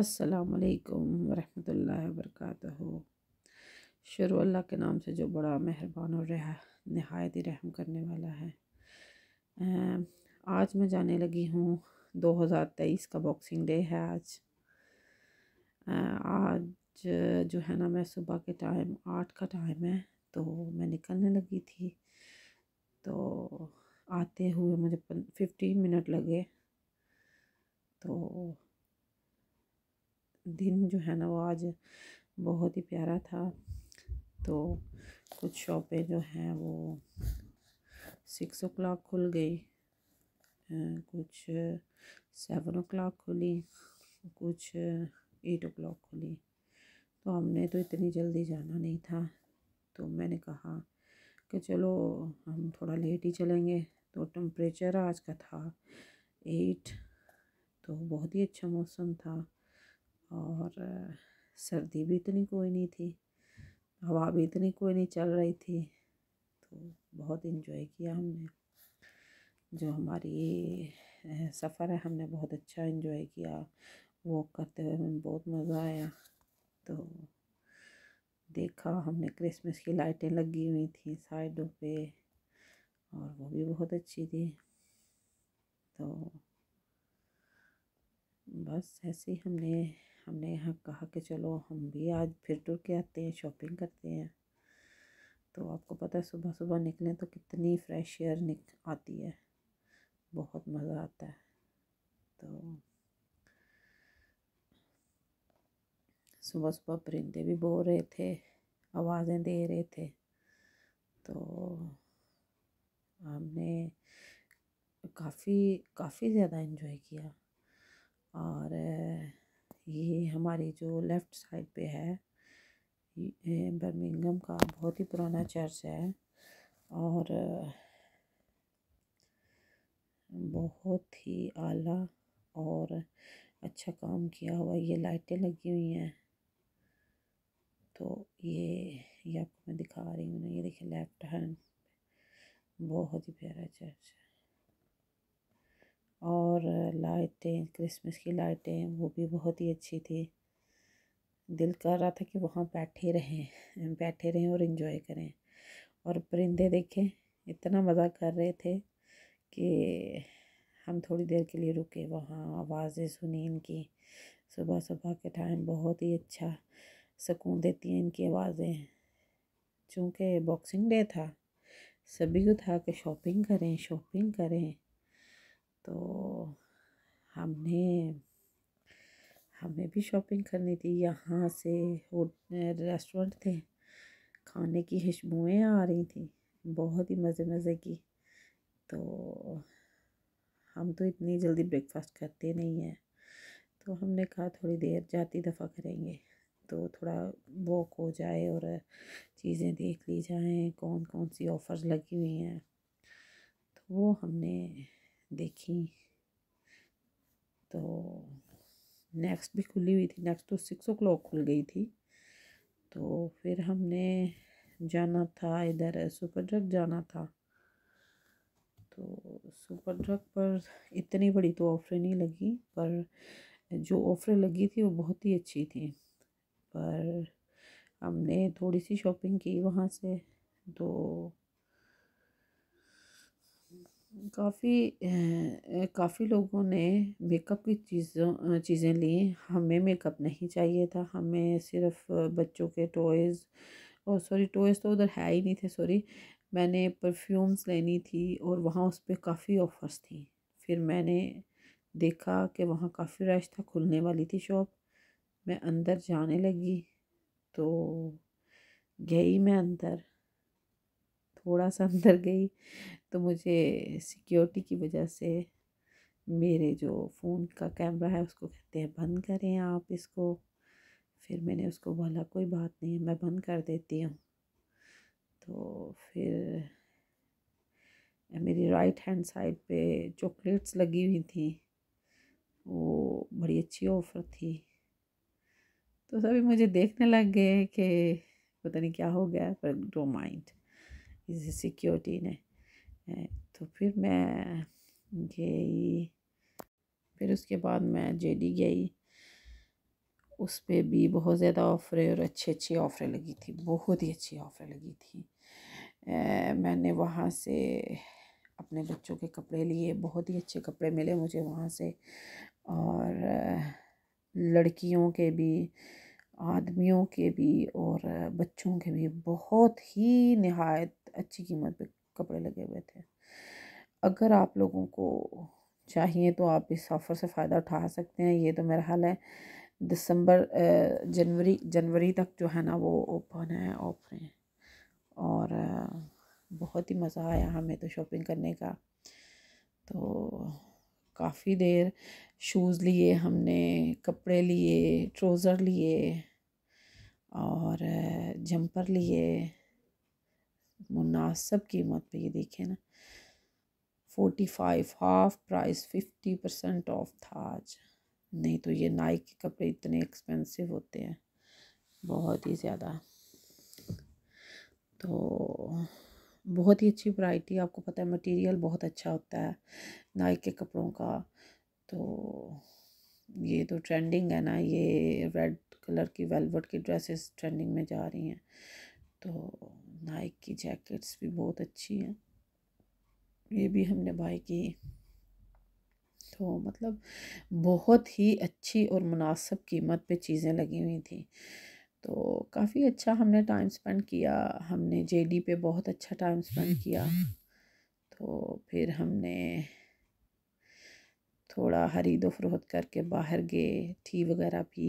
असलकम वरहमल वरक शुरू अल्लाह के नाम से जो बड़ा मेहरबान और रहा नहायत ही रहम करने वाला है आज मैं जाने लगी हूँ 2023 का बॉक्सिंग डे है आज आज जो है ना मैं सुबह के टाइम आठ का टाइम है तो मैं निकलने लगी थी तो आते हुए मुझे फिफ्टीन मिनट लगे तो दिन जो है ना वो आज बहुत ही प्यारा था तो कुछ शॉपें जो हैं वो सिक्स ओ क्लाक खुल गई कुछ सेवन ओ क्लाक खुली कुछ एट ओ क्लाक खुली तो हमने तो इतनी जल्दी जाना नहीं था तो मैंने कहा कि चलो हम थोड़ा लेट ही चलेंगे तो टम्परेचर आज का था एट तो बहुत ही अच्छा मौसम था और सर्दी भी इतनी कोई नहीं थी हवा भी इतनी कोई नहीं चल रही थी तो बहुत इन्जॉय किया हमने जो हमारी सफ़र है हमने बहुत अच्छा इन्जॉय किया वॉक करते हुए हमें बहुत मज़ा आया तो देखा हमने क्रिसमस की लाइटें लगी हुई थी साइडों पे और वो भी बहुत अच्छी थी तो बस ऐसे ही हमने हमने यहाँ कहा कि चलो हम भी आज फिर टूर के आते हैं शॉपिंग करते हैं तो आपको पता है सुबह सुबह निकले तो कितनी फ्रेश एयर निक आती है बहुत मज़ा आता है तो सुबह सुबह परिंदे भी बो रहे थे आवाज़ें दे रहे थे तो हमने काफ़ी काफ़ी ज़्यादा इन्जॉय किया और ये हमारे जो लेफ़्ट साइड पे है बर्मिंगम का बहुत ही पुराना चर्च है और बहुत ही आला और अच्छा काम किया हुआ ये लाइटें लगी हुई हैं तो ये ये आपको मैं दिखा रही हूँ ना ये देखिए लेफ्ट हैंड बहुत ही प्यारा चर्च है और लाइटें क्रिसमस की लाइटें वो भी बहुत ही अच्छी थी दिल कर रहा था कि वहाँ बैठे रहें बैठे रहें और इन्जॉय करें और परिंदे देखें इतना मज़ा कर रहे थे कि हम थोड़ी देर के लिए रुके वहाँ आवाज़ें सुनी इनकी सुबह सुबह के टाइम बहुत ही अच्छा सुकून देती हैं इनकी आवाज़ें चूँकि बॉक्सिंग डे था सभी को था कि शॉपिंग करें शॉपिंग करें तो हमने हमें भी शॉपिंग करनी थी यहाँ से रेस्टोरेंट थे खाने की खुशबुएँ आ रही थी बहुत ही मज़े मज़े की तो हम तो इतनी जल्दी ब्रेकफास्ट करते नहीं हैं तो हमने कहा थोड़ी देर जाती दफ़ा करेंगे तो थोड़ा वॉक हो जाए और चीज़ें देख ली जाएँ कौन कौन सी ऑफ़र्स लगी हुई हैं तो वो हमने देखी तो नेक्स्ट भी खुली हुई थी नेक्स्ट तो सिक्स ओ क्लॉक खुल गई थी तो फिर हमने जाना था इधर सुपर ड्रग जाना था तो सुपर ड्रग पर इतनी बड़ी तो ऑफ़रें नहीं लगी पर जो ऑफ़रें लगी थी वो बहुत ही अच्छी थी पर हमने थोड़ी सी शॉपिंग की वहाँ से तो काफ़ी काफ़ी लोगों ने मेकअप की चीज़ों चीज़ें ली हमें मेकअप नहीं चाहिए था हमें सिर्फ बच्चों के टॉयज़ और सॉरी टॉयज़ तो उधर है ही नहीं थे सॉरी मैंने परफ्यूम्स लेनी थी और वहाँ उस पर काफ़ी ऑफ़र्स थी फिर मैंने देखा कि वहाँ काफ़ी रश था खुलने वाली थी शॉप मैं अंदर जाने लगी तो गई मैं अंदर थोड़ा सा अंदर गई तो मुझे सिक्योरिटी की वजह से मेरे जो फ़ोन का कैमरा है उसको कहते हैं बंद करें आप इसको फिर मैंने उसको बोला कोई बात नहीं मैं बंद कर देती हूँ तो फिर मेरी राइट हैंड साइड पे चॉकलेट्स लगी हुई थी वो बड़ी अच्छी ऑफ़र थी तो सभी मुझे देखने लग गए कि पता नहीं क्या हो गया पर डो माइंड सिक्योरिटी ने तो फिर मैं गई फिर उसके बाद मैं जेडी गई उस पर भी बहुत ज़्यादा ऑफर और अच्छी अच्छी ऑफ़रें लगी थी बहुत ही अच्छी ऑफ़रें लगी थी ए, मैंने वहाँ से अपने बच्चों के कपड़े लिए बहुत ही अच्छे कपड़े मिले मुझे वहाँ से और लड़कियों के भी आदमियों के भी और बच्चों के भी बहुत ही नहायत अच्छी कीमत पे कपड़े लगे हुए थे अगर आप लोगों को चाहिए तो आप इस ऑफ़र से फ़ायदा उठा सकते हैं ये तो मेरा हाल है दिसंबर जनवरी जनवरी तक जो है ना वो ओपन है ऑफरें और बहुत ही मज़ा आया हमें तो शॉपिंग करने का तो काफ़ी देर शूज़ लिए हमने कपड़े लिए ट्रोज़र लिए और जंपर लिए मुनासब कीमत पे ये देखे ना forty five half price fifty percent off था आज नहीं तो ये नाइक के कपड़े इतने एक्सपेंसिव होते हैं बहुत ही ज़्यादा तो बहुत ही अच्छी वैरायटी आपको पता है मटेरियल बहुत अच्छा होता है नाइक के कपड़ों का तो ये तो ट्रेंडिंग है ना ये रेड कलर की वेलवेट की ड्रेसेस ट्रेंडिंग में जा रही हैं तो नाइक की जैकेट्स भी बहुत अच्छी हैं ये भी हमने बाई की तो मतलब बहुत ही अच्छी और मुनासब कीमत पे चीज़ें लगी हुई थी तो काफ़ी अच्छा हमने टाइम स्पेंड किया हमने जेडी पे बहुत अच्छा टाइम स्पेंड किया तो फिर हमने थोड़ा खरीदो फरोहत करके बाहर गए टी वगैरह पी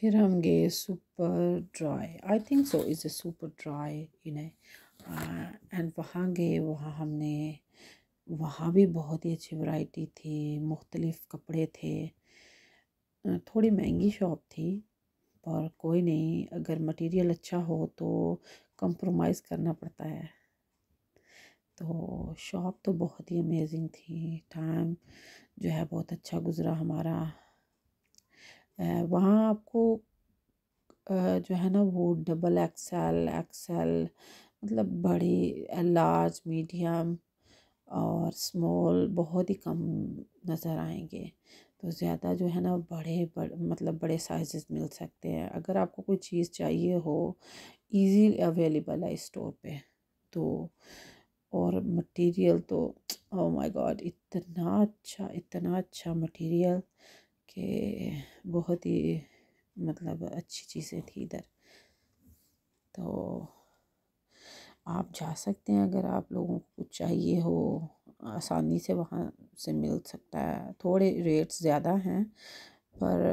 फिर हम गए super dry I think so is a super dry इन्हें एंड वहाँ गए वहाँ हमने वहाँ भी बहुत ही अच्छी वैरायटी थी मुख्तलिफ़ कपड़े थे थोड़ी महंगी शॉप थी पर कोई नहीं अगर मटेरियल अच्छा हो तो कंप्रोमाइज़ करना पड़ता है तो शॉप तो बहुत ही अमेजिंग थी टाइम जो है बहुत अच्छा गुज़रा हमारा वहाँ आपको जो है ना वो डबल एक्सेल एक्सेल मतलब बड़ी लार्ज मीडियम और स्मॉल बहुत ही कम नज़र आएंगे तो ज़्यादा जो है ना बड़े बड़े मतलब बड़े साइजेस मिल सकते हैं अगर आपको कोई चीज़ चाहिए हो इजी अवेलेबल है स्टोर पे तो और मटेरियल तो ओह माय गॉड इतना अच्छा इतना अच्छा मटेरियल कि बहुत ही मतलब अच्छी चीज़ें थी इधर तो आप जा सकते हैं अगर आप लोगों को कुछ चाहिए हो आसानी से वहाँ से मिल सकता है थोड़े रेट्स ज़्यादा हैं पर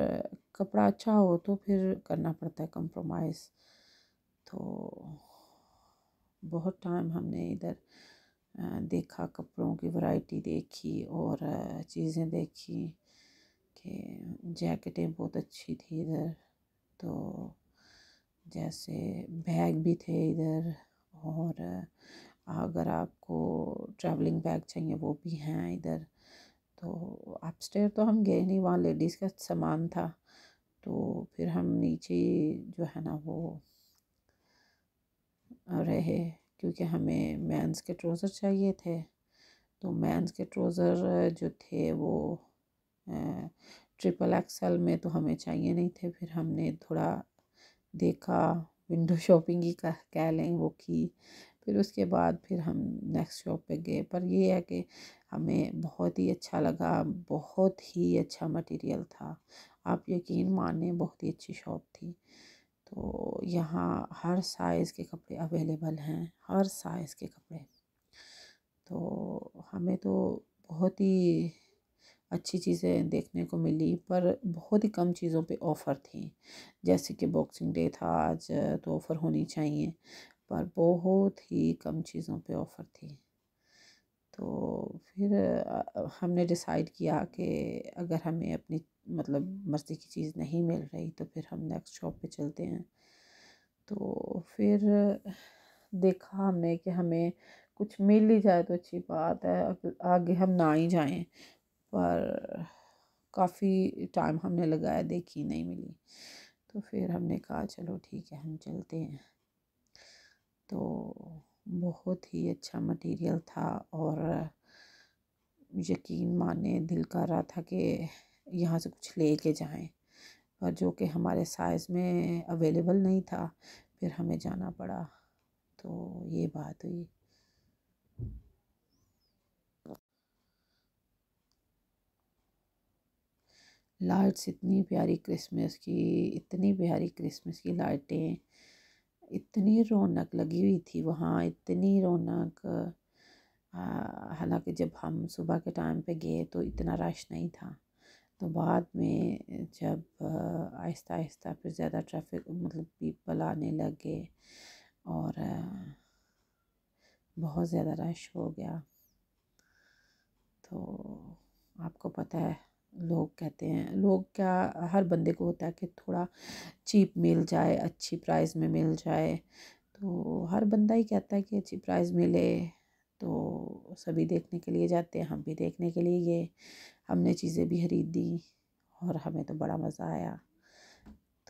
कपड़ा अच्छा हो तो फिर करना पड़ता है कंप्रोमाइज़ तो बहुत टाइम हमने इधर देखा कपड़ों की वैरायटी देखी और चीज़ें देखी देखिए जैकेटें बहुत अच्छी थी इधर तो जैसे बैग भी थे इधर और अगर आपको ट्रैवलिंग बैग चाहिए वो भी हैं इधर तो आप स्टेयर तो हम गए नहीं वहाँ लेडीज़ का सामान था तो फिर हम नीचे जो है ना वो रहे क्योंकि हमें मैंस के ट्रोज़र चाहिए थे तो मैंस के ट्रोज़र जो थे वो ट्रिपल एक्सल में तो हमें चाहिए नहीं थे फिर हमने थोड़ा देखा विंडो शॉपिंग ही कह कह लें वो की फिर उसके बाद फिर हम नेक्स्ट शॉप पे गए पर ये है कि हमें बहुत ही अच्छा लगा बहुत ही अच्छा मटेरियल था आप यकीन माने बहुत ही अच्छी शॉप थी तो यहाँ हर साइज़ के कपड़े अवेलेबल हैं हर साइज़ के कपड़े तो हमें तो बहुत ही अच्छी चीज़ें देखने को मिली पर बहुत ही कम चीज़ों पे ऑफ़र थी जैसे कि बॉक्सिंग डे था आज तो ऑफ़र होनी चाहिए पर बहुत ही कम चीज़ों पे ऑफ़र थी तो फिर हमने डिसाइड किया कि अगर हमें अपनी मतलब मर्ज़ी की चीज़ नहीं मिल रही तो फिर हम नेक्स्ट शॉप पे चलते हैं तो फिर देखा हमने कि हमें कुछ मिल ही जाए तो अच्छी बात है आगे हम ना ही जाएं पर काफ़ी टाइम हमने लगाया देखी नहीं मिली तो फिर हमने कहा चलो ठीक है हम चलते हैं तो बहुत ही अच्छा मटेरियल था और यकीन माने दिल कर रहा था कि यहाँ से कुछ ले के जाएँ पर जो कि हमारे साइज़ में अवेलेबल नहीं था फिर हमें जाना पड़ा तो ये बात हुई लाइट्स इतनी प्यारी क्रिसमस की इतनी प्यारी क्रिसमस की लाइटें इतनी रौनक लगी हुई थी वहाँ इतनी रौनक हालांकि जब हम सुबह के टाइम पे गए तो इतना रश नहीं था तो बाद में जब आहिस्ता आहिस्ता फिर ज़्यादा ट्रैफिक मतलब पीपल आने लगे और बहुत ज़्यादा रश हो गया तो आपको पता है लोग कहते हैं लोग क्या हर बंदे को होता है कि थोड़ा चीप मिल जाए अच्छी प्राइस में मिल जाए तो हर बंदा ही कहता है कि अच्छी प्राइस मिले तो सभी देखने के लिए जाते हैं हम भी देखने के लिए गए हमने चीज़ें भी खरीद दी और हमें तो बड़ा मज़ा आया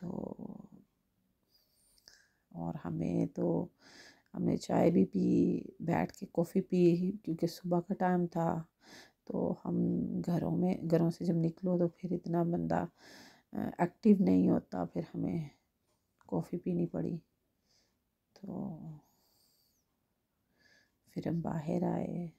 तो और हमें तो हमने चाय भी पी बैठ के कॉफ़ी पी क्योंकि सुबह का टाइम था तो हम घरों में घरों से जब निकलो तो फिर इतना बंदा एक्टिव नहीं होता फिर हमें कॉफ़ी पीनी पड़ी तो फिर हम बाहर आए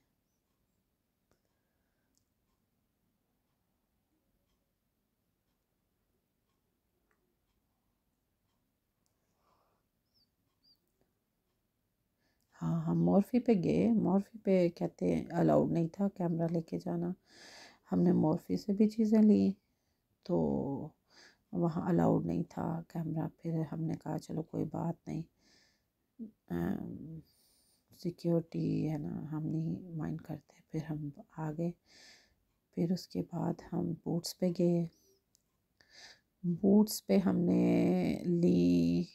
हाँ हम मोरफी पे गए मोरफी पे कहते हैं अलाउड नहीं था कैमरा लेके जाना हमने मोरफी से भी चीज़ें ली तो वहाँ अलाउड नहीं था कैमरा फिर हमने कहा चलो कोई बात नहीं सिक्योरिटी है ना हम नहीं माइंड करते फिर हम आ गए फिर उसके बाद हम बूट्स पे गए बूट्स पे हमने ली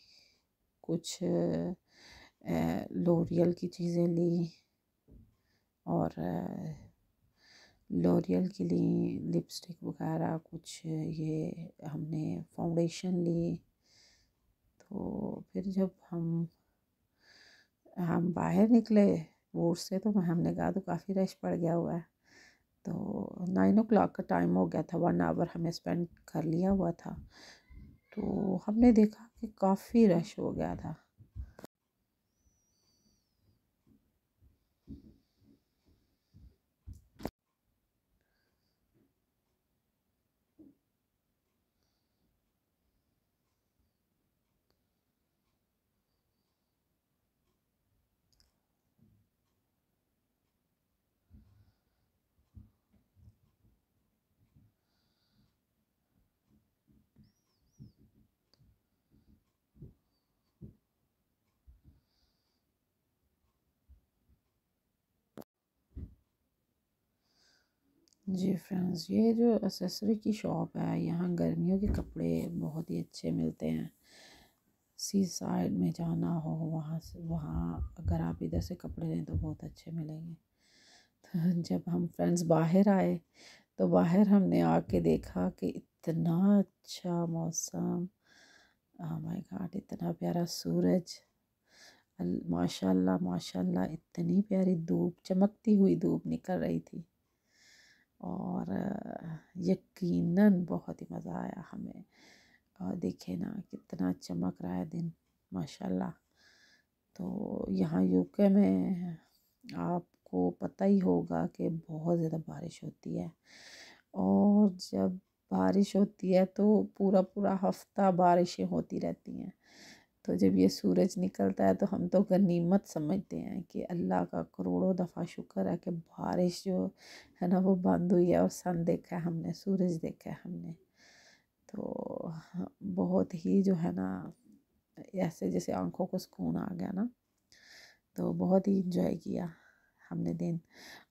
कुछ लोरियल की चीज़ें ली और लोरियल की ली लिपस्टिक वगैरह कुछ ये हमने फाउंडेशन ली तो फिर जब हम हम बाहर निकले बोर्ड से तो हमने कहा तो काफ़ी रश पड़ गया हुआ है तो नाइन ओ क्लाक का टाइम हो गया था वन आवर हमें स्पेंड कर लिया हुआ था तो हमने देखा कि काफ़ी रश हो गया था जी फ्रेंड्स ये जो एसेसरी की शॉप है यहाँ गर्मियों के कपड़े बहुत ही अच्छे मिलते हैं सी साइड में जाना हो वहाँ से वहाँ अगर आप इधर से कपड़े लें तो बहुत अच्छे मिलेंगे तो जब हम फ्रेंड्स बाहर आए तो बाहर हमने आके देखा कि इतना अच्छा मौसम हमारे oh घाट इतना प्यारा सूरज माशाल्लाह माशाल्लाह इतनी प्यारी धूप चमकती हुई धूप निकल रही थी और यकीनन बहुत ही मज़ा आया हमें और देखे ना कितना चमक रहा है दिन माशाल्लाह तो यहाँ यूके में आपको पता ही होगा कि बहुत ज़्यादा बारिश होती है और जब बारिश होती है तो पूरा पूरा हफ्ता बारिशें होती रहती हैं तो जब ये सूरज निकलता है तो हम तो गनीमत समझते हैं कि अल्लाह का करोड़ों दफ़ा शुक्र है कि बारिश जो है ना वो बंद हुई है और सन देखा है हमने सूरज देखा है हमने तो हाँ, बहुत ही जो है ना ऐसे जैसे आंखों को सुकून आ गया ना तो बहुत ही इंजॉय किया हमने दिन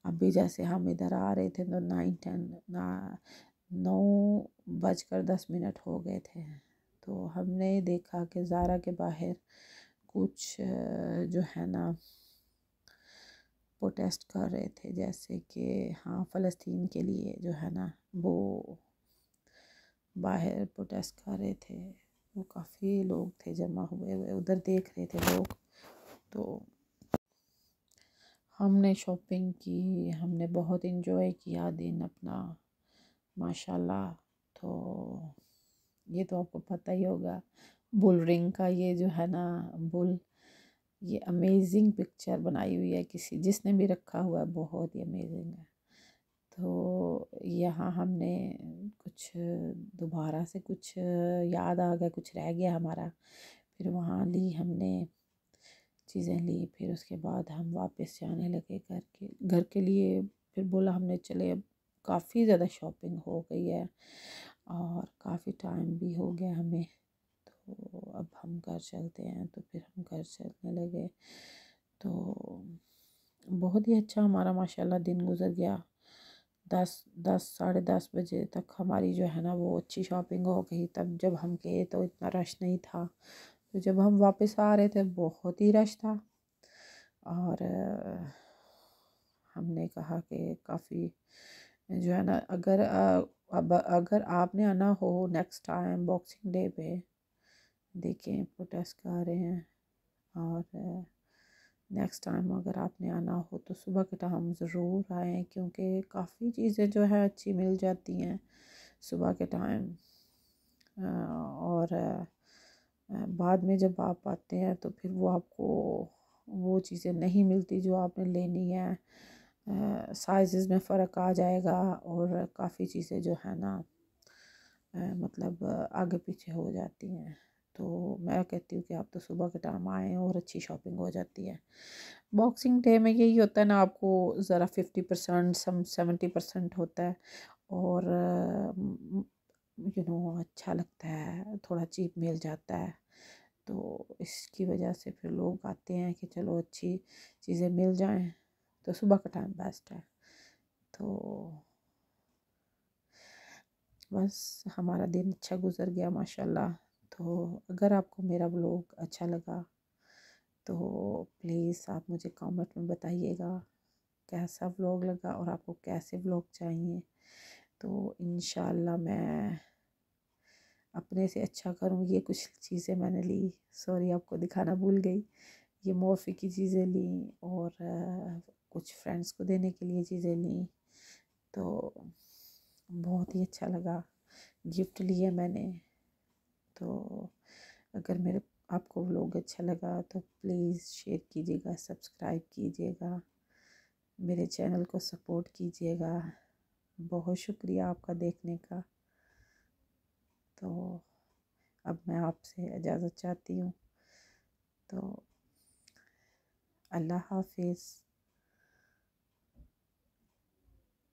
अभी जैसे हम इधर आ रहे थे तो नाइन टेन ना नौ बजकर दस मिनट हो गए थे तो हमने देखा कि ज़ारा के बाहर कुछ जो है ना प्रोटेस्ट कर रहे थे जैसे कि हाँ फ़लस्तीन के लिए जो है ना वो बाहर प्रोटेस्ट कर रहे थे वो काफ़ी लोग थे जमा हुए हुए उधर देख रहे थे लोग तो हमने शॉपिंग की हमने बहुत इन्जॉय किया दिन अपना माशाल्लाह तो ये तो आपको पता ही होगा बुल रिंग का ये जो है ना बुल ये अमेजिंग पिक्चर बनाई हुई है किसी जिसने भी रखा हुआ है बहुत ही अमेजिंग है तो यहाँ हमने कुछ दोबारा से कुछ याद आ गया कुछ रह गया हमारा फिर वहाँ ली हमने चीज़ें ली फिर उसके बाद हम वापस जाने लगे घर के घर के लिए फिर बोला हमने चले अब काफ़ी ज़्यादा शॉपिंग हो गई है और काफ़ी टाइम भी हो गया हमें तो अब हम घर चलते हैं तो फिर हम घर चलने लगे तो बहुत ही अच्छा हमारा माशाल्लाह दिन गुजर गया दस दस साढ़े दस बजे तक हमारी जो है ना वो अच्छी शॉपिंग हो गई तब जब हम गए तो इतना रश नहीं था तो जब हम वापस आ रहे थे बहुत ही रश था और हमने कहा कि काफ़ी जो है ना अगर अब अगर आपने आना हो नेक्स्ट टाइम बॉक्सिंग डे पे देखें प्रोटेस्ट कर रहे हैं और नेक्स्ट टाइम अगर आपने आना हो तो सुबह के टाइम ज़रूर आएँ क्योंकि काफ़ी चीज़ें जो है अच्छी मिल जाती हैं सुबह के टाइम और बाद में जब आप आते हैं तो फिर वो आपको वो चीज़ें नहीं मिलती जो आपने लेनी है साइज़ में फ़र्क आ जाएगा और काफ़ी चीज़ें जो है ना मतलब आगे पीछे हो जाती हैं तो मैं कहती हूँ कि आप तो सुबह के टाइम आएँ और अच्छी शॉपिंग हो जाती है बॉक्सिंग डे में यही होता है ना आपको ज़रा fifty percent some seventy percent होता है और यू नो अच्छा लगता है थोड़ा चीप मिल जाता है तो इसकी वजह से फिर लोग आते हैं कि चलो अच्छी चीज़ें मिल जाएँ तो सुबह का टाइम बेस्ट है तो बस हमारा दिन अच्छा गुजर गया माशाल्लाह तो अगर आपको मेरा ब्लॉग अच्छा लगा तो प्लीज़ आप मुझे कमेंट में बताइएगा कैसा ब्लॉग लगा और आपको कैसे ब्लॉग चाहिए तो इन मैं अपने से अच्छा करूँ ये कुछ चीज़ें मैंने ली सॉरी आपको दिखाना भूल गई ये मोफी की चीज़ें ली और कुछ फ्रेंड्स को देने के लिए चीज़ें ली तो बहुत ही अच्छा लगा गिफ्ट लिए मैंने तो अगर मेरे आपको व्लॉग अच्छा लगा तो प्लीज़ शेयर कीजिएगा सब्सक्राइब कीजिएगा मेरे चैनल को सपोर्ट कीजिएगा बहुत शुक्रिया आपका देखने का तो अब मैं आपसे इजाज़त चाहती हूँ तो अल्लाह हाफिज़